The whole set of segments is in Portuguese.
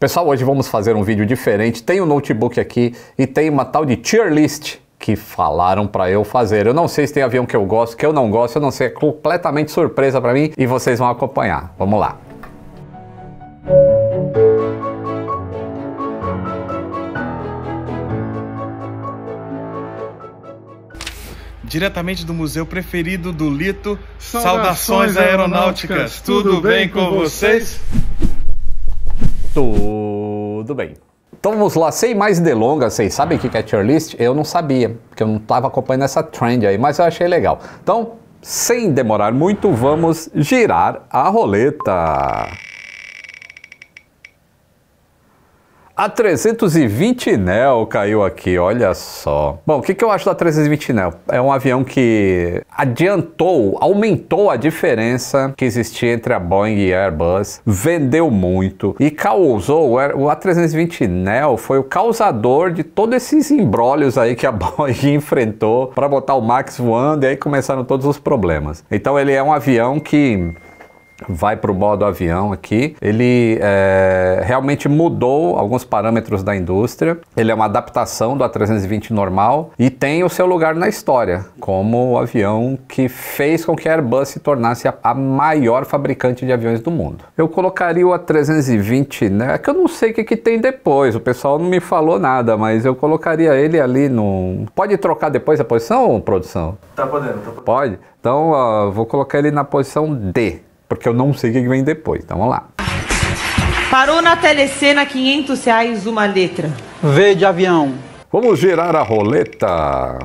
Pessoal, hoje vamos fazer um vídeo diferente. Tem o um notebook aqui e tem uma tal de tier list que falaram para eu fazer. Eu não sei se tem avião que eu gosto, que eu não gosto, eu não sei, é completamente surpresa para mim e vocês vão acompanhar. Vamos lá. diretamente do museu preferido do Lito. Saudações, Saudações aeronáuticas. aeronáuticas, tudo bem com vocês? Tudo bem. Então vamos lá, sem mais delongas, vocês sabem o que é tier list? Eu não sabia, porque eu não estava acompanhando essa trend aí, mas eu achei legal. Então, sem demorar muito, vamos girar a roleta. A 320 Nel caiu aqui, olha só. Bom, o que, que eu acho da 320 Nel? É um avião que adiantou, aumentou a diferença que existia entre a Boeing e a Airbus, vendeu muito e causou, o A320 Neo foi o causador de todos esses embrólios aí que a Boeing enfrentou para botar o Max voando e aí começaram todos os problemas. Então ele é um avião que vai para o modo avião aqui. Ele é, realmente mudou alguns parâmetros da indústria. Ele é uma adaptação do A320 normal e tem o seu lugar na história, como o avião que fez com que a Airbus se tornasse a, a maior fabricante de aviões do mundo. Eu colocaria o A320, né? É que eu não sei o que, que tem depois, o pessoal não me falou nada, mas eu colocaria ele ali no. Pode trocar depois a posição, produção? Tá podendo, tá podendo. Pode? Então, ó, vou colocar ele na posição D porque eu não sei o que vem depois. Então vamos lá. Parou na telecena 500 reais uma letra. V de avião. Vamos girar a roleta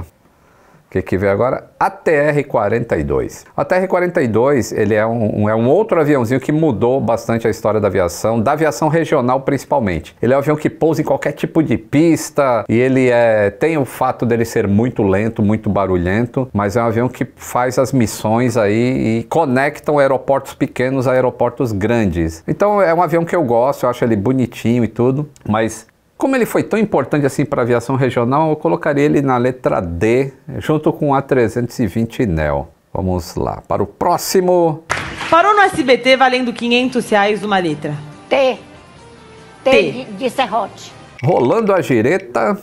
que, que veio agora, a TR-42. A TR-42 ele é um, um, é um outro aviãozinho que mudou bastante a história da aviação, da aviação regional principalmente. Ele é um avião que pousa em qualquer tipo de pista e ele é, tem o fato dele ser muito lento, muito barulhento, mas é um avião que faz as missões aí e conectam aeroportos pequenos a aeroportos grandes. Então é um avião que eu gosto, eu acho ele bonitinho e tudo, mas como ele foi tão importante assim para a aviação regional, eu colocaria ele na letra D, junto com o A320 Neo. Vamos lá, para o próximo. Parou no SBT valendo 500 reais uma letra. T. T, T. De, de serrote. Rolando a gireta.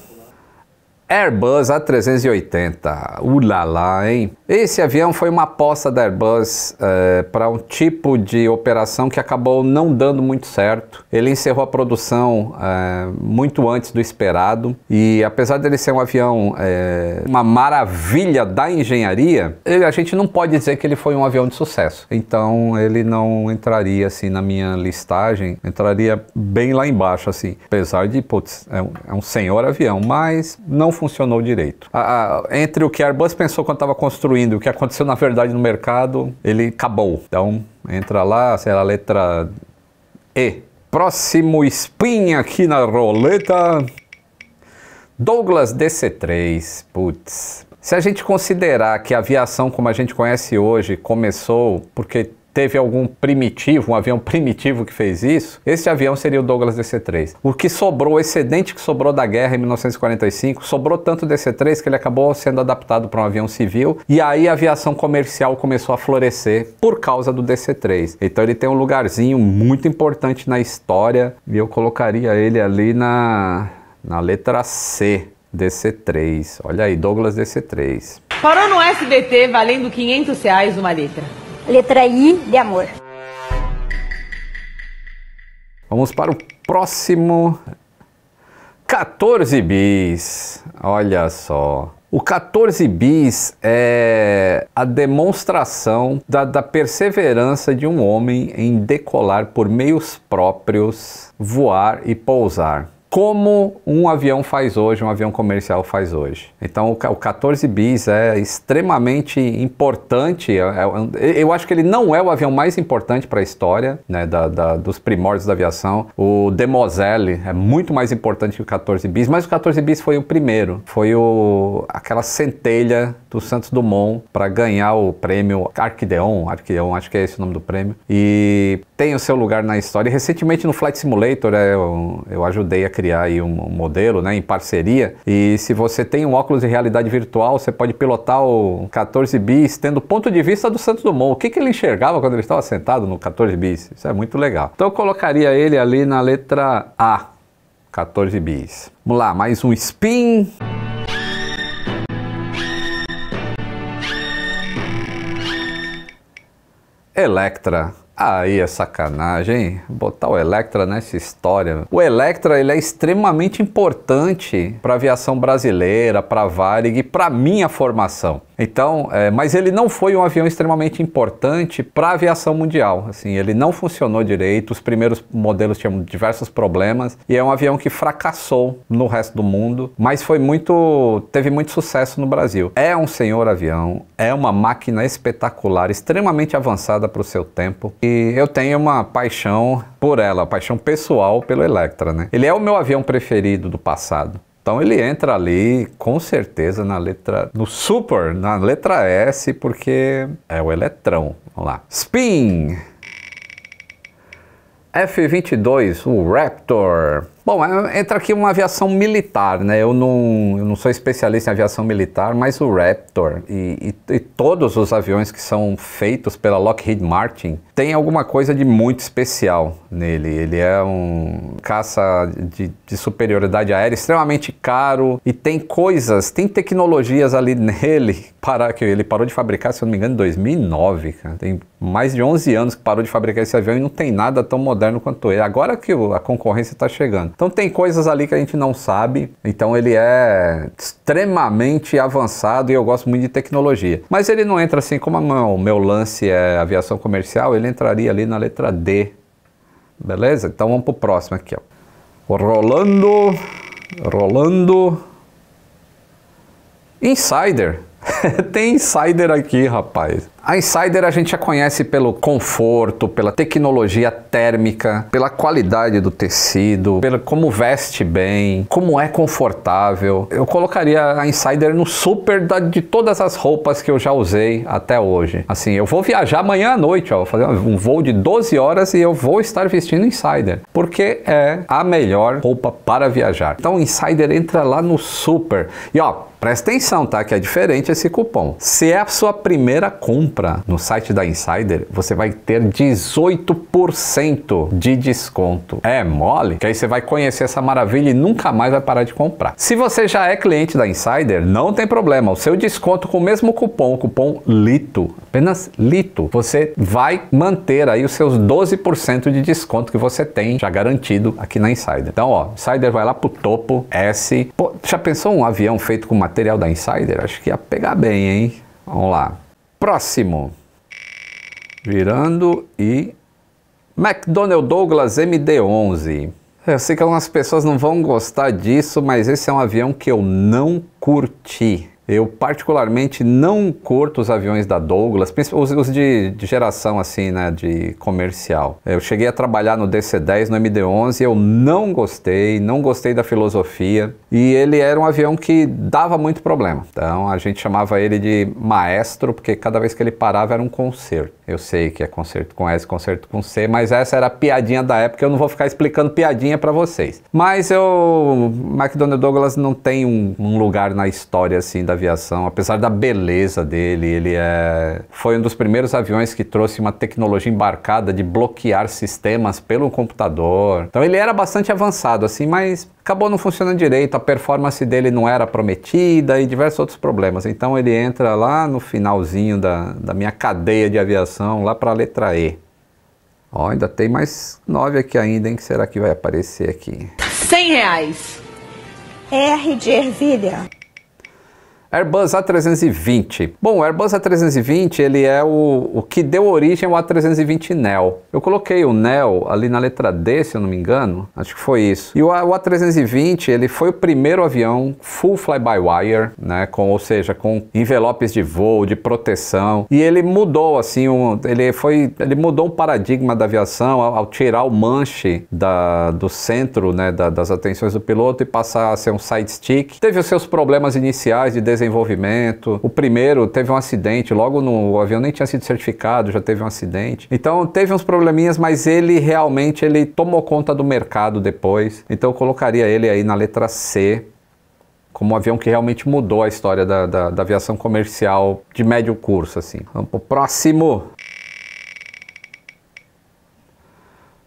Airbus A380, ulala, hein? Esse avião foi uma aposta da Airbus é, eh, para um tipo de operação que acabou não dando muito certo. Ele encerrou a produção é, muito antes do esperado e apesar dele ser um avião é, uma maravilha da engenharia, ele, a gente não pode dizer que ele foi um avião de sucesso. Então ele não entraria assim na minha listagem, entraria bem lá embaixo assim. Apesar de, putz, é um, é um senhor avião, mas não foi funcionou direito. A, a, entre o que a Airbus pensou quando estava construindo e o que aconteceu na verdade no mercado, ele acabou. Então, entra lá, sei lá, a letra E. Próximo spin aqui na roleta. Douglas DC-3. Putz. Se a gente considerar que a aviação como a gente conhece hoje começou porque teve algum primitivo, um avião primitivo que fez isso, esse avião seria o Douglas DC-3. O que sobrou, o excedente que sobrou da guerra em 1945, sobrou tanto DC-3 que ele acabou sendo adaptado para um avião civil e aí a aviação comercial começou a florescer por causa do DC-3. Então ele tem um lugarzinho muito importante na história e eu colocaria ele ali na, na letra C. DC3, olha aí, Douglas DC3. Parou no SBT valendo 500 reais uma letra. Letra I de amor. Vamos para o próximo 14 bis. Olha só. O 14 bis é a demonstração da, da, perseverança de um homem em decolar por meios próprios, voar e pousar como um avião faz hoje, um avião comercial faz hoje. Então o 14 bis é extremamente importante. É, é eu acho que ele não é o avião mais importante para a história, né, da, da, dos primórdios da aviação. O Demoselle é muito mais importante que o 14 bis, mas o 14 bis foi o primeiro, foi o, aquela centelha do Santos Dumont para ganhar o prêmio Arquideon, Arquideon, acho que é esse o nome do prêmio. E tem o seu lugar na história. E recentemente no Flight Simulator é, eu, eu ajudei a criar criar aí um modelo, né, em parceria. E se você tem um óculos de realidade virtual, você pode pilotar o 14 bis tendo o ponto de vista do Santos Dumont. O que, que ele enxergava quando ele estava sentado no 14 bis? Isso é muito legal. Então eu colocaria ele ali na letra A, 14 bis. Vamos lá, mais um spin. Electra Aí é sacanagem, hein? Botar o Electra nessa história. O Electra ele é extremamente importante para a aviação brasileira, para a Varig e para minha formação. Então, é, mas ele não foi um avião extremamente importante para a aviação mundial. Assim, ele não funcionou direito. Os primeiros modelos tinham diversos problemas e é um avião que fracassou no resto do mundo, mas foi muito, teve muito sucesso no Brasil. É um senhor avião, é uma máquina espetacular, extremamente avançada para o seu tempo. E e eu tenho uma paixão por ela, paixão pessoal pelo Electra, né? Ele é o meu avião preferido do passado. Então ele entra ali com certeza na letra no super, na letra S, porque é o eletrão. Vamos lá. Spin. F22, o Raptor. Bom, é, entra aqui uma aviação militar, né? Eu não, eu não sou especialista em aviação militar, mas o Raptor e, e, e, todos os aviões que são feitos pela Lockheed Martin tem alguma coisa de muito especial nele. Ele é um caça de, de superioridade aérea extremamente caro e tem coisas, tem tecnologias ali nele para que ele parou de fabricar, se eu não me engano, em 2009, cara. Tem mais de 11 anos que parou de fabricar esse avião e não tem nada tão moderno quanto ele. Agora que a concorrência está chegando. Então tem coisas ali que a gente não sabe. Então ele é extremamente avançado e eu gosto muito de tecnologia. Mas ele não entra assim como o meu lance é aviação comercial, ele entraria ali na letra D. Beleza? Então vamos pro próximo aqui, ó. Rolando, rolando. Insider. tem insider aqui, rapaz. A Insider a gente já conhece pelo conforto, pela tecnologia térmica, pela qualidade do tecido, pelo como veste bem, como é confortável. Eu colocaria a Insider no super da, de todas as roupas que eu já usei até hoje. Assim, eu vou viajar amanhã à noite, ó, vou fazer um voo de 12 horas e eu vou estar vestindo Insider, porque é a melhor roupa para viajar. Então, Insider entra lá no super. E ó, presta atenção, tá? Que é diferente esse cupom. Se é a sua primeira compra, compra no site da Insider, você vai ter 18% de desconto. É mole? Que aí você vai conhecer essa maravilha e nunca mais vai parar de comprar. Se você já é cliente da Insider, não tem problema. O seu desconto com o mesmo cupom, cupom LITO, apenas LITO, você vai manter aí os seus 12% de desconto que você tem já garantido aqui na Insider. Então, ó, Insider vai lá pro topo, S. Pô, já pensou um avião feito com material da Insider? Acho que ia pegar bem, hein? Vamos lá próximo. Virando e McDonnell Douglas MD-11. Eu sei que algumas pessoas não vão gostar disso, mas esse é um avião que eu não curti. Eu particularmente não curto os aviões da Douglas, os de, geração assim, né, de comercial. Eu cheguei a trabalhar no DC-10, no MD-11, eu não gostei, não gostei da filosofia e ele era um avião que dava muito problema. Então a gente chamava ele de maestro porque cada vez que ele parava era um concerto. Eu sei que é concerto com S, concerto com C, mas essa era a piadinha da época, eu não vou ficar explicando piadinha para vocês. Mas eu, McDonnell Douglas não tem um, um lugar na história assim da aviação, apesar da beleza dele, ele é... foi um dos primeiros aviões que trouxe uma tecnologia embarcada de bloquear sistemas pelo computador. Então ele era bastante avançado, assim, mas acabou não funcionando direito, a performance dele não era prometida e diversos outros problemas. Então ele entra lá no finalzinho da, da minha cadeia de aviação, lá para a letra E. Ó, ainda tem mais nove aqui ainda, hein? Que será que vai aparecer aqui? 100 reais. R de ervilha. Airbus A320. Bom, o Airbus A320 ele é o, o que deu origem ao A320 Neo. Eu coloquei o Neo ali na letra D, se eu não me engano, acho que foi isso. E o, o A320 ele foi o primeiro avião full fly-by-wire, né, com, ou seja, com envelopes de voo, de proteção. E ele mudou assim, um, ele foi, ele mudou o paradigma da aviação ao, ao tirar o manche da, do centro, né, da, das atenções do piloto e passar a ser um side stick. Teve os seus problemas iniciais de desenvolvimento desenvolvimento. O primeiro teve um acidente, logo no o avião nem tinha sido certificado, já teve um acidente. Então teve uns probleminhas, mas ele realmente ele tomou conta do mercado depois. Então eu colocaria ele aí na letra C como um avião que realmente mudou a história da, da, da aviação comercial de médio curso, assim. Vamos pro próximo!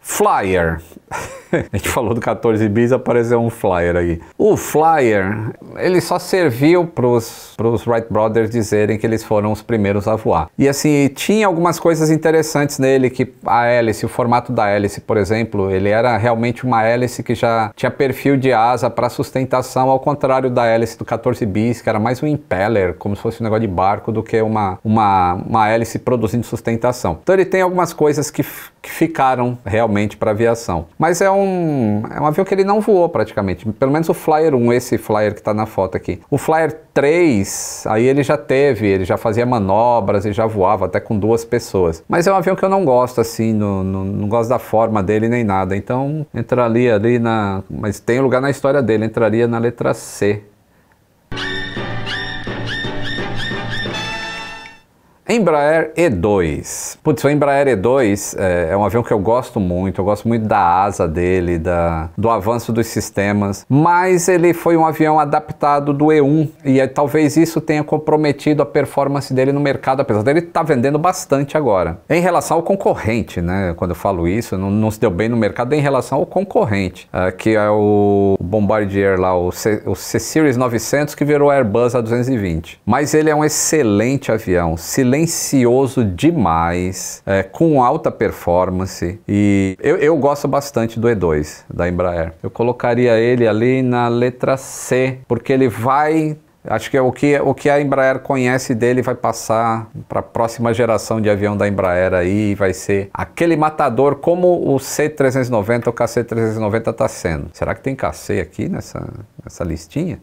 Flyer. A gente falou do 14 bis, apareceu um flyer aí. O flyer, ele só serviu para os Wright Brothers dizerem que eles foram os primeiros a voar. E assim, tinha algumas coisas interessantes nele, que a hélice, o formato da hélice, por exemplo, ele era realmente uma hélice que já tinha perfil de asa para sustentação, ao contrário da hélice do 14 bis, que era mais um impeller, como se fosse um negócio de barco, do que uma, uma, uma hélice produzindo sustentação. Então ele tem algumas coisas que que ficaram realmente para aviação. Mas é um, é um avião que ele não voou praticamente, pelo menos o Flyer 1, esse Flyer que está na foto aqui. O Flyer 3, aí ele já teve, ele já fazia manobras e já voava até com duas pessoas. Mas é um avião que eu não gosto assim, no, no, não gosto da forma dele nem nada. Então entraria ali na. Mas tem lugar na história dele, entraria na letra C Embraer E2. Putz, o Embraer E2 é, é, um avião que eu gosto muito, eu gosto muito da asa dele, da, do avanço dos sistemas, mas ele foi um avião adaptado do E1 e é, talvez isso tenha comprometido a performance dele no mercado, apesar dele estar tá vendendo bastante agora. Em relação ao concorrente, né? Quando eu falo isso, não, não se deu bem no mercado em relação ao concorrente, uh, que é o Bombardier lá, o C-Series 900, que virou Airbus A220. Mas ele é um excelente avião, silencioso demais, é, com alta performance. E eu, eu gosto bastante do E2 da Embraer. Eu colocaria ele ali na letra C, porque ele vai Acho que é o que, o que a Embraer conhece dele vai passar para a próxima geração de avião da Embraer aí, vai ser aquele matador como o C390, o KC390 está sendo. Será que tem KC aqui nessa, nessa listinha?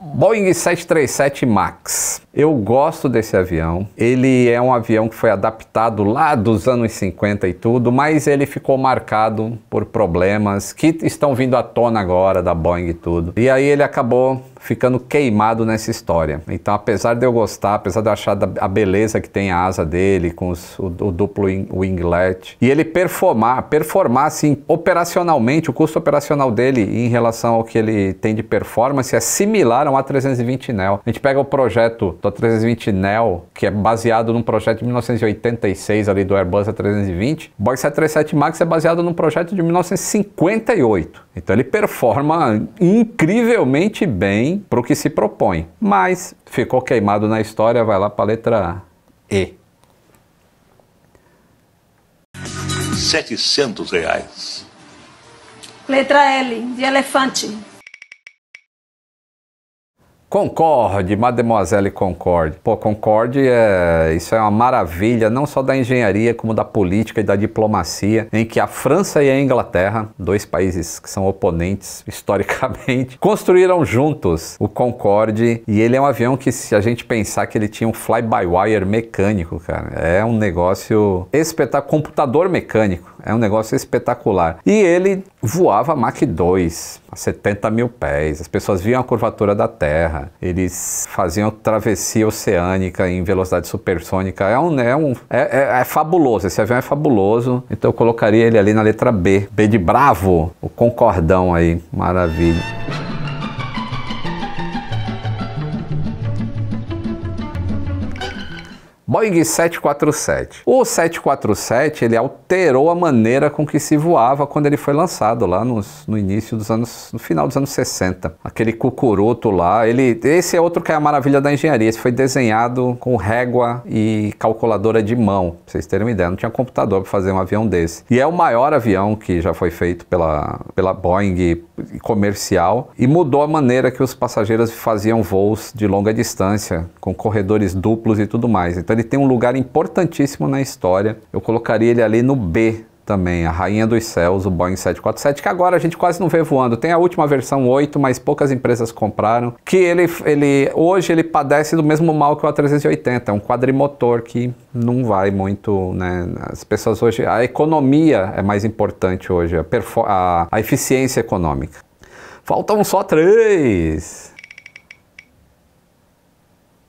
Boeing 737 MAX. Eu gosto desse avião. Ele é um avião que foi adaptado lá dos anos 50 e tudo, mas ele ficou marcado por problemas que estão vindo à tona agora da Boeing e tudo. E aí ele acabou ficando queimado nessa história. Então, apesar de eu gostar, apesar de eu achar a beleza que tem a asa dele, com os, o, o, duplo winglet, e ele performar, performar assim, operacionalmente, o custo operacional dele em relação ao que ele tem de performance é similar a um A320 Neo. A gente pega o projeto do A320 Neo, que é baseado num projeto de 1986 ali do Airbus A320, o Boeing 737 MAX é baseado num projeto de 1958. Então, ele performa incrivelmente bem bem para o que se propõe. Mas ficou queimado na história, vai lá para a letra E. 700 reais. Letra L, de elefante. Concorde, Mademoiselle Concorde. Pô, Concorde é isso é uma maravilha, não só da engenharia, como da política e da diplomacia, em que a França e a Inglaterra, dois países que são oponentes historicamente, construíram juntos o Concorde e ele é um avião que se a gente pensar que ele tinha um fly-by-wire mecânico, cara, é um negócio espetacular, computador mecânico, é um negócio espetacular. E ele voava Mach 2 70 mil pés. As pessoas viam a curvatura da Terra, eles faziam travessia oceânica em velocidade supersônica. É um, é, um é, é, é fabuloso, esse avião é fabuloso. Então eu colocaria ele ali na letra B. B de bravo, o concordão aí, maravilha. Boeing 747. O 747 ele alterou a maneira com que se voava quando ele foi lançado lá nos, no início dos anos, no final dos anos 60. Aquele cucuruto lá, ele, esse é outro que é a maravilha da engenharia. Esse foi desenhado com régua e calculadora de mão, pra vocês terem uma ideia. Não tinha computador para fazer um avião desse. E é o maior avião que já foi feito pela, pela Boeing comercial e mudou a maneira que os passageiros faziam voos de longa distância, com corredores duplos e tudo mais. Então ele tem um lugar importantíssimo na história. Eu colocaria ele ali no B também, a Rainha dos Céus, o Boeing 747, que agora a gente quase não vê voando. Tem a última versão 8, mas poucas empresas compraram, que ele, ele hoje ele padece do mesmo mal que o A380, é um quadrimotor que não vai muito, né? As pessoas hoje, a economia é mais importante hoje, a, a, a eficiência econômica. Faltam só três.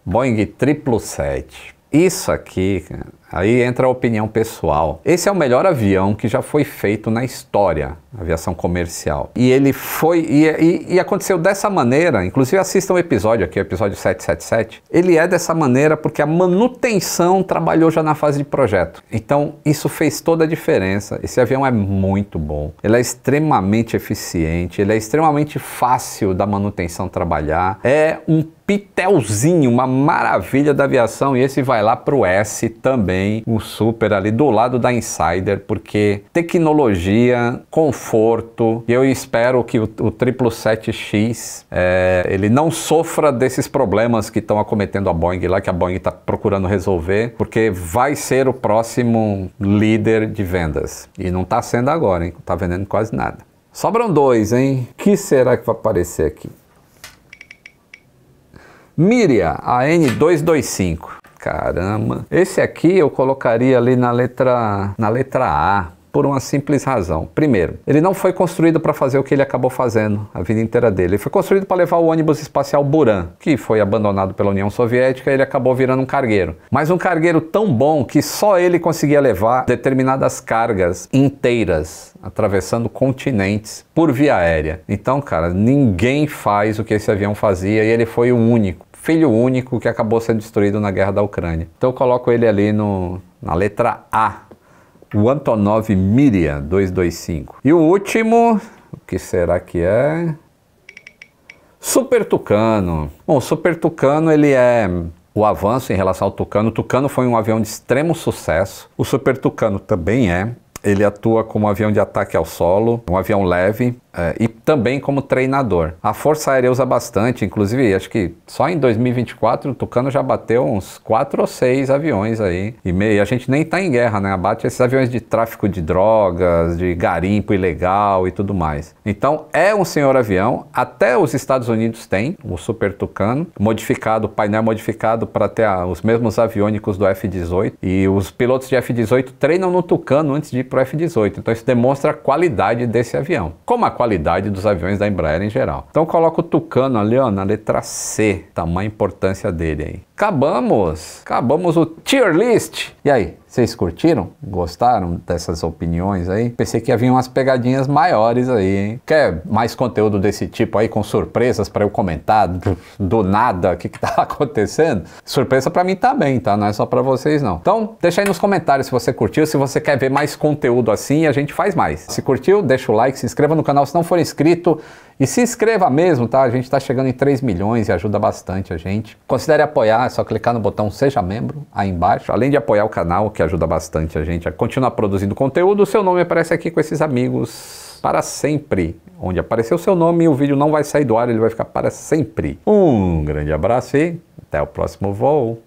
Boeing 777. Isso aqui, Aí entra a opinião pessoal. Esse é o melhor avião que já foi feito na história, aviação comercial. E ele foi. E, e, e aconteceu dessa maneira, inclusive assista um episódio aqui, o episódio 777. Ele é dessa maneira porque a manutenção trabalhou já na fase de projeto. Então isso fez toda a diferença. Esse avião é muito bom, ele é extremamente eficiente, ele é extremamente fácil da manutenção trabalhar. É um pitelzinho, uma maravilha da aviação e esse vai lá para o S também também um super ali do lado da Insider, porque tecnologia, conforto, e eu espero que o, o 777X é, ele não sofra desses problemas que estão acometendo a Boeing lá, que a Boeing está procurando resolver, porque vai ser o próximo líder de vendas. E não está sendo agora, hein? Está vendendo quase nada. Sobram dois, hein? que será que vai aparecer aqui? Miria, a N225 caramba. Esse aqui eu colocaria ali na letra, na letra A, por uma simples razão. Primeiro, ele não foi construído para fazer o que ele acabou fazendo a vida inteira dele. Ele foi construído para levar o ônibus espacial Buran, que foi abandonado pela União Soviética, e ele acabou virando um cargueiro. Mas um cargueiro tão bom que só ele conseguia levar determinadas cargas inteiras, atravessando continentes por via aérea. Então, cara, ninguém faz o que esse avião fazia e ele foi o único filho único que acabou sendo destruído na guerra da Ucrânia. Então eu coloco ele ali no, na letra A, o Antonov Miria 225. E o último, o que será que é? Super Tucano. Bom, o Super Tucano ele é o avanço em relação ao Tucano. O Tucano foi um avião de extremo sucesso. O Super Tucano também é. Ele atua como avião de ataque ao solo, um avião leve é, e também como treinador. A Força Aérea usa bastante, inclusive acho que só em 2024 o Tucano já bateu uns 4 ou 6 aviões aí e meio. A gente nem tá em guerra, né? Abate esses aviões de tráfico de drogas, de garimpo ilegal e tudo mais. Então é um senhor avião, até os Estados Unidos tem o Super Tucano, modificado, painel modificado para ter ah, os mesmos aviônicos do F-18 e os pilotos de F-18 treinam no Tucano antes de para o F-18. Então isso demonstra a qualidade desse avião, como a qualidade dos aviões da Embraer em geral. Então coloca o Tucano ali ó, na letra C, tamanha importância dele aí acabamos. Acabamos o tier list. E aí, vocês curtiram? Gostaram dessas opiniões aí? Pensei que havia umas pegadinhas maiores aí, hein? Quer mais conteúdo desse tipo aí com surpresas para eu comentar do, do nada o que, que tá acontecendo? Surpresa para mim também, tá? Não é só para vocês não. Então, deixa aí nos comentários se você curtiu, se você quer ver mais conteúdo assim, a gente faz mais. Se curtiu, deixa o like, se inscreva no canal se não for inscrito. E se inscreva mesmo, tá? A gente está chegando em 3 milhões e ajuda bastante a gente. Considere apoiar, é só clicar no botão Seja Membro aí embaixo. Além de apoiar o canal, que ajuda bastante a gente a continuar produzindo conteúdo, o seu nome aparece aqui com esses amigos para sempre. Onde aparecer o seu nome, o vídeo não vai sair do ar, ele vai ficar para sempre. Um grande abraço e até o próximo voo.